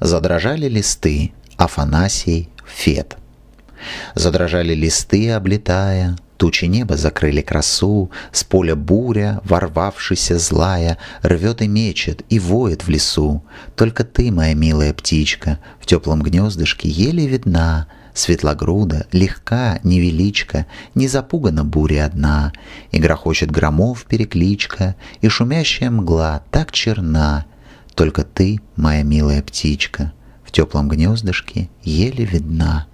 Задрожали листы, Афанасий, Фет. Задрожали листы, облетая, Тучи неба закрыли красу, С поля буря, ворвавшийся злая, Рвет и мечет, и воет в лесу. Только ты, моя милая птичка, В теплом гнездышке еле видна, Светлогруда, легка, невеличка, Не запугана буря одна, И грохочет громов перекличка, И шумящая мгла так черна, только ты, моя милая птичка, в теплом гнездышке еле видна,